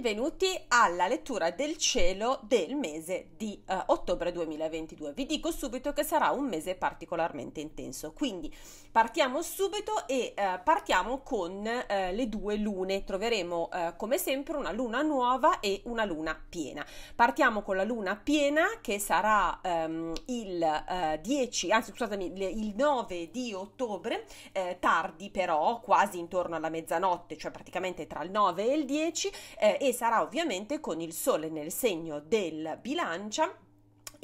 benvenuti alla lettura del cielo del mese di eh, ottobre 2022. Vi dico subito che sarà un mese particolarmente intenso, quindi partiamo subito e eh, partiamo con eh, le due lune. Troveremo eh, come sempre una luna nuova e una luna piena. Partiamo con la luna piena che sarà ehm, il 10, eh, anzi scusatemi, il 9 di ottobre, eh, tardi però, quasi intorno alla mezzanotte, cioè praticamente tra il 9 e il 10. Eh, e sarà ovviamente con il sole nel segno del bilancia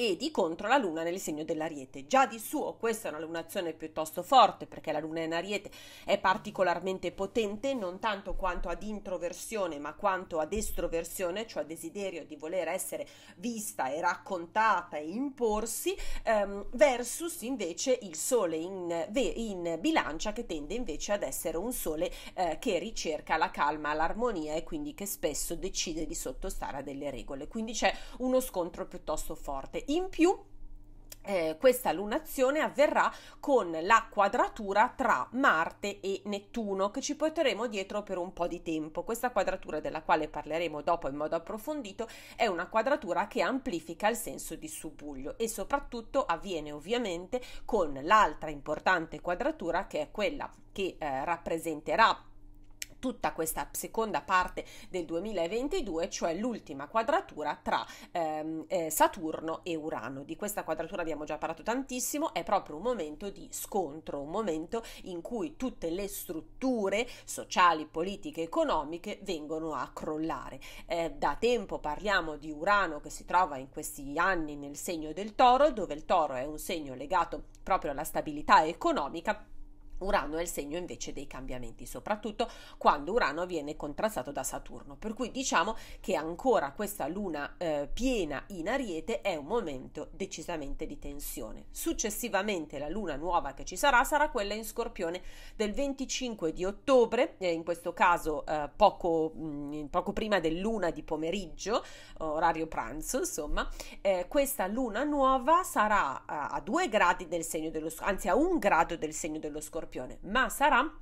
e di contro la luna nel segno dell'ariete. Già di suo questa è una lunazione piuttosto forte perché la luna in ariete è particolarmente potente non tanto quanto ad introversione ma quanto ad estroversione, cioè desiderio di voler essere vista e raccontata e imporsi ehm, versus invece il sole in, in, bilancia che tende invece ad essere un sole eh, che ricerca la calma, l'armonia e quindi che spesso decide di sottostare a delle regole. Quindi c'è uno scontro piuttosto forte. In più eh, questa lunazione avverrà con la quadratura tra Marte e Nettuno che ci porteremo dietro per un po' di tempo. Questa quadratura della quale parleremo dopo in modo approfondito è una quadratura che amplifica il senso di subbuglio e soprattutto avviene ovviamente con l'altra importante quadratura che è quella che eh, rappresenterà tutta questa seconda parte del 2022, cioè l'ultima quadratura tra ehm, eh, Saturno e Urano. Di questa quadratura abbiamo già parlato tantissimo, è proprio un momento di scontro, un momento in cui tutte le strutture sociali, politiche, economiche vengono a crollare. Eh, da tempo parliamo di Urano che si trova in questi anni nel segno del toro, dove il toro è un segno legato proprio alla stabilità economica Urano è il segno invece dei cambiamenti, soprattutto quando Urano viene contrastato da Saturno, per cui diciamo che ancora questa luna eh, piena in Ariete è un momento decisamente di tensione. Successivamente la luna nuova che ci sarà sarà quella in Scorpione del 25 di ottobre, eh, in questo caso eh, poco, mh, mm, poco, prima dell'una di pomeriggio, orario pranzo, insomma, eh, questa luna nuova sarà a, eh, a due gradi del segno dello anzi a un grado del segno dello Scorpione Scorpione, ma sarà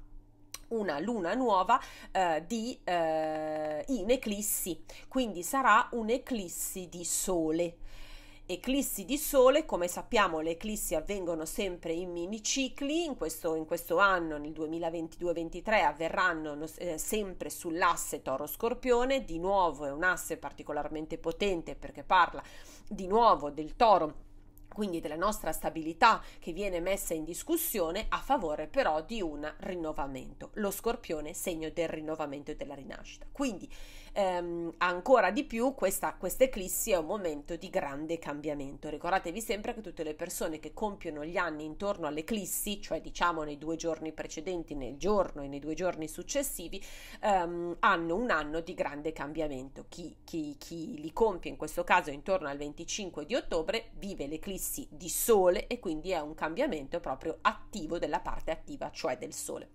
una luna nuova eh, di, eh, in eclissi, quindi sarà un'eclissi di sole. Eclissi di sole, come sappiamo le eclissi avvengono sempre in mini in questo, in questo anno, nel 2022-23, avverranno eh, sempre sull'asse toro-scorpione, di nuovo è un asse particolarmente potente perché parla di nuovo del toro quindi della nostra stabilità che viene messa in discussione a favore però di un rinnovamento. Lo scorpione segno del rinnovamento e della rinascita. Quindi ehm, ancora di più questa eclissi è un momento di grande cambiamento. Ricordatevi sempre che tutte le persone che compiono gli anni intorno all'eclissi, cioè diciamo nei due giorni precedenti, nel giorno e nei due giorni successivi, ehm, hanno un anno di grande cambiamento. Chi, chi, chi li compie in questo caso intorno al 25 di ottobre vive l'eclissi riflessi di sole e quindi è un cambiamento proprio attivo della parte attiva, cioè del sole.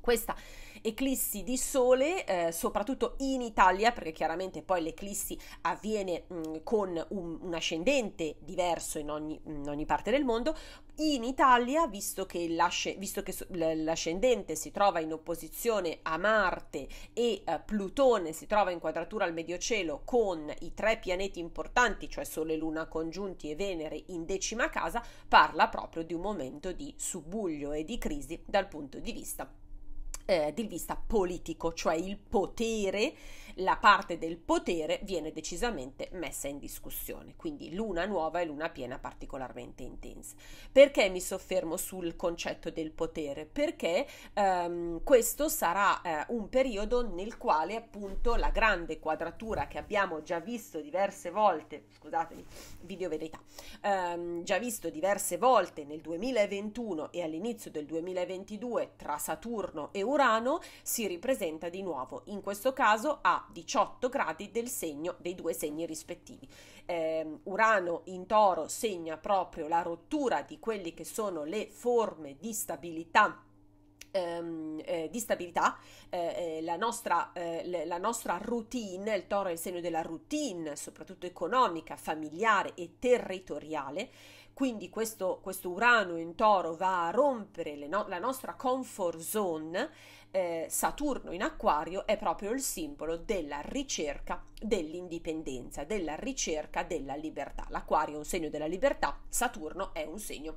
Questa eclissi di sole, eh, soprattutto in Italia, perché chiaramente poi l'eclissi avviene mh, mm, con un, un, ascendente diverso in ogni, in ogni, parte del mondo, in Italia, visto che, visto che l'ascendente si trova in opposizione a Marte e eh, Plutone si trova in quadratura al medio cielo con i tre pianeti importanti, cioè Sole, Luna congiunti e Venere in decima casa, parla proprio di un momento di subuglio e di crisi dal punto di vista eh, di vista politico, cioè il potere, la parte del potere viene decisamente messa in discussione, quindi luna nuova e luna piena particolarmente intense. Perché mi soffermo sul concetto del potere? Perché ehm, questo sarà eh, un periodo nel quale appunto la grande quadratura che abbiamo già visto diverse volte, scusatemi, video verità, ehm, già visto diverse volte nel 2021 e all'inizio del 2022 tra Saturno e Urano, Urano si ripresenta di nuovo, in questo caso a 18 gradi del segno dei due segni rispettivi. Eh, Urano in toro segna proprio la rottura di quelle che sono le forme di stabilità Ehm, eh, di stabilità, eh, eh, la, nostra, eh, la, nostra, routine, il toro è il segno della routine, soprattutto economica, familiare e territoriale, quindi questo, questo Urano in toro va a rompere no- la nostra comfort zone, eh, Saturno in acquario è proprio il simbolo della ricerca dell'indipendenza, della ricerca della libertà. L'acquario è un segno della libertà, Saturno è un segno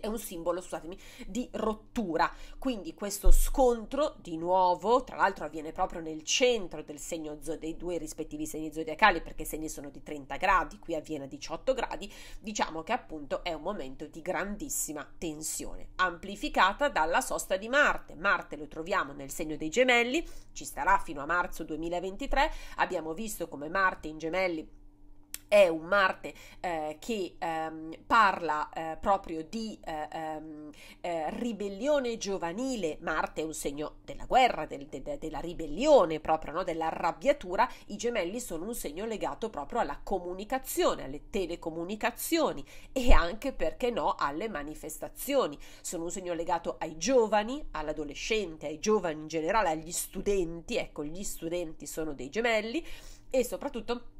è un simbolo, scusatemi, di rottura. Quindi questo scontro, di nuovo, tra l'altro avviene proprio nel centro del segno dei due rispettivi segni zodiacali, perché i segni sono di 30 gradi, qui avviene a 18 gradi, diciamo che appunto è un momento di grandissima tensione, amplificata dalla sosta di Marte. Marte lo troviamo nel segno dei gemelli, ci starà fino a marzo 2023, abbiamo visto come Marte in gemelli è un Marte eh, che ehm, parla eh, proprio di eh, ehm, eh, ribellione giovanile, Marte è un segno della guerra, del, de, de, della ribellione proprio, no? dell'arrabbiatura, i gemelli sono un segno legato proprio alla comunicazione, alle telecomunicazioni e anche, perché no, alle manifestazioni, sono un segno legato ai giovani, all'adolescente, ai giovani in generale, agli studenti, ecco, gli studenti sono dei gemelli e soprattutto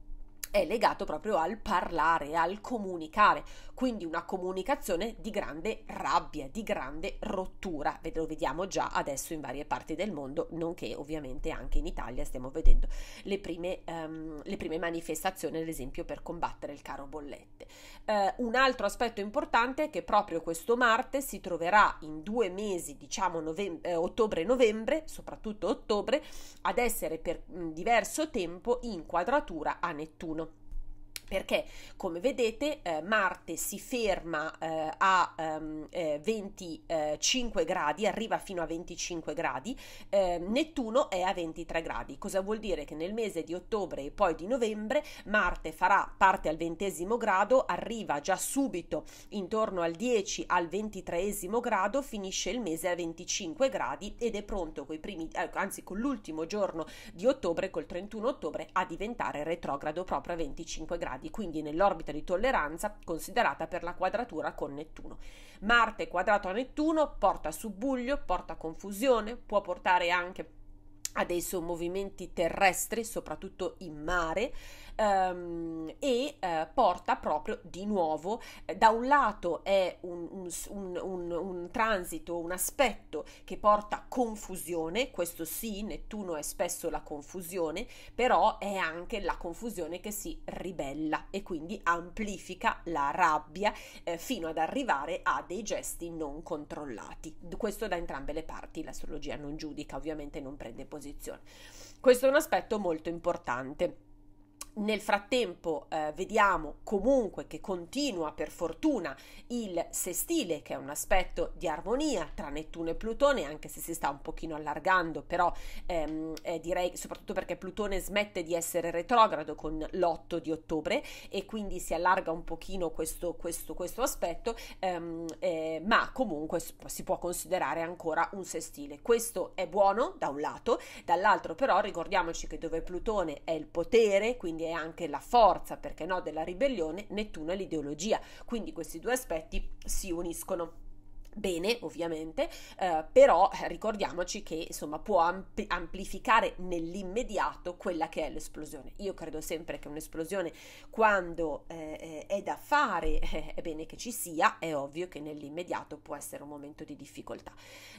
è legato proprio al parlare, al comunicare, quindi una comunicazione di grande rabbia, di grande rottura, Ve lo vediamo già adesso in varie parti del mondo, nonché ovviamente anche in Italia stiamo vedendo le prime, um, le prime manifestazioni, ad esempio per combattere il caro bollette. Uh, un altro aspetto importante è che proprio questo Marte si troverà in due mesi, diciamo novembre, eh, ottobre-novembre, soprattutto ottobre, ad essere per mh, diverso tempo in quadratura a Nettuno perché come vedete eh, Marte si ferma eh, a ehm, eh, 25 gradi, arriva fino a 25 gradi, ehm, Nettuno è a 23 gradi, cosa vuol dire che nel mese di ottobre e poi di novembre Marte farà parte al ventesimo grado, arriva già subito intorno al 10 al ventitreesimo grado, finisce il mese a 25 gradi ed è pronto coi primi, eh, anzi con l'ultimo giorno di ottobre, col 31 ottobre, a diventare retrogrado proprio a 25 gradi gradi, quindi nell'orbita di tolleranza considerata per la quadratura con Nettuno. Marte quadrato a Nettuno porta subbuglio, porta confusione, può portare anche adesso movimenti terrestri, soprattutto in mare, ehm, e eh, porta proprio di nuovo, eh, da un lato è un, un, un, un, transito, un aspetto che porta confusione, questo sì, Nettuno è spesso la confusione, però è anche la confusione che si ribella e quindi amplifica la rabbia eh, fino ad arrivare a dei gesti non controllati. Questo da entrambe le parti, l'astrologia non giudica, ovviamente non prende posizione disposizione. Questo è un aspetto molto importante. Nel frattempo eh, vediamo comunque che continua per fortuna il sestile che è un aspetto di armonia tra Nettuno e Plutone anche se si sta un pochino allargando però ehm, eh, direi soprattutto perché Plutone smette di essere retrogrado con l'8 di ottobre e quindi si allarga un pochino questo, questo, questo aspetto ehm, eh, ma comunque si può considerare ancora un sestile questo è buono da un lato dall'altro però ricordiamoci che dove Plutone è il potere quindi quindi è anche la forza, perché no, della ribellione, Nettuno è l'ideologia, quindi questi due aspetti si uniscono bene ovviamente, eh, però eh, ricordiamoci che insomma può ampl- amplificare nell'immediato quella che è l'esplosione. Io credo sempre che un'esplosione quando eh, eh è da fare eh, è bene che ci sia, è ovvio che nell'immediato può essere un momento di difficoltà.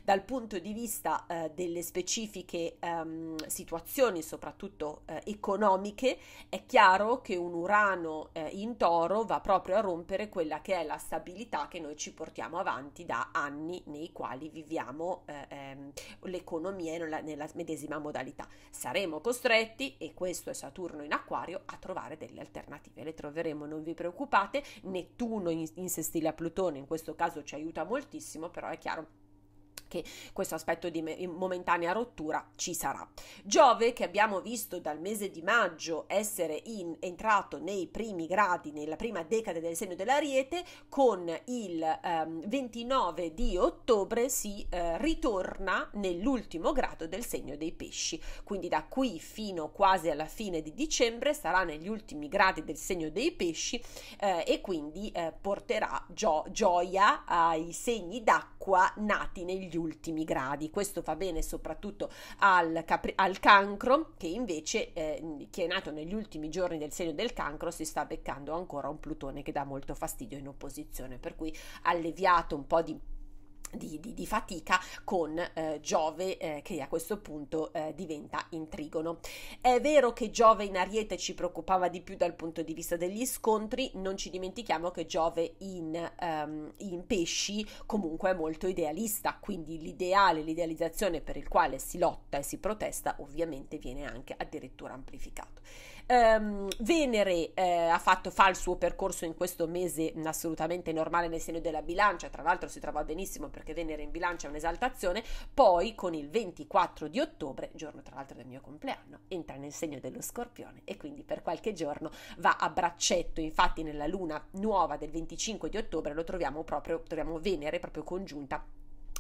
Dal punto di vista eh, delle specifiche ehm, situazioni, soprattutto economiche, è chiaro che un Urano in toro va proprio a rompere quella che è la stabilità che noi ci portiamo avanti da anni nei quali viviamo eh, ehm, l'economia nella, nella medesima modalità. Saremo costretti, e questo è Saturno in acquario, a trovare delle alternative. Le troveremo, non vi preoccupate. Nettuno in, in sestile a Plutone in questo caso ci aiuta moltissimo, però è chiaro che questo aspetto di momentanea rottura ci sarà. Giove, che abbiamo visto dal mese di maggio essere in, entrato nei primi gradi, nella prima decade del segno dell'Ariete, con il ehm, 29 di ottobre si eh, ritorna nell'ultimo grado del segno dei pesci. Quindi da qui fino quasi alla fine di dicembre sarà negli ultimi gradi del segno dei pesci eh, e quindi eh, porterà gio- gioia ai segni d'acqua nati negli ultimi ultimi gradi. Questo fa bene soprattutto al, capri- al cancro, che invece eh, chi è nato negli ultimi giorni del segno del cancro si sta beccando ancora un Plutone che dà molto fastidio in opposizione, per cui alleviato un po' di di, di, di, fatica con eh, Giove eh, che a questo punto eh, diventa in trigono. È vero che Giove in Ariete ci preoccupava di più dal punto di vista degli scontri, non ci dimentichiamo che Giove in, um, in Pesci comunque è molto idealista, quindi l'ideale, l'idealizzazione per il quale si lotta e si protesta ovviamente viene anche addirittura amplificato. Um, Venere eh, ha fatto, fa il suo percorso in questo mese assolutamente normale nel segno della bilancia, tra l'altro si trova benissimo perché Venere in bilancia è un'esaltazione, poi con il 24 di ottobre, giorno tra l'altro del mio compleanno, entra nel segno dello scorpione e quindi per qualche giorno va a braccetto, infatti nella luna nuova del 25 di ottobre lo troviamo proprio, troviamo Venere proprio congiunta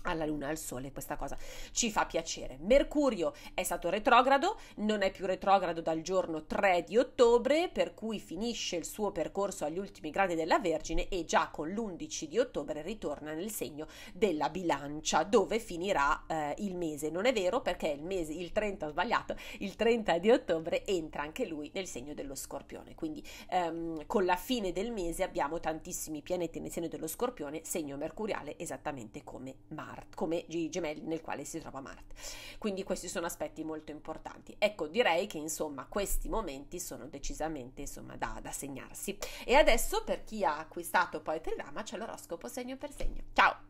alla luna al sole, questa cosa ci fa piacere. Mercurio è stato retrogrado, non è più retrogrado dal giorno 3 di ottobre, per cui finisce il suo percorso agli ultimi gradi della Vergine e già con l'11 di ottobre ritorna nel segno della bilancia, dove finirà eh, il mese. Non è vero perché il mese, il 30 ho sbagliato, il 30 di ottobre entra anche lui nel segno dello scorpione, quindi ehm, con la fine del mese abbiamo tantissimi pianeti nel segno dello scorpione, segno mercuriale esattamente come Marte. Marte, come i gemelli nel quale si trova Marte. Quindi questi sono aspetti molto importanti. Ecco, direi che insomma questi momenti sono decisamente insomma da, da segnarsi. E adesso per chi ha acquistato poi Telegramma c'è l'oroscopo segno per segno. Ciao!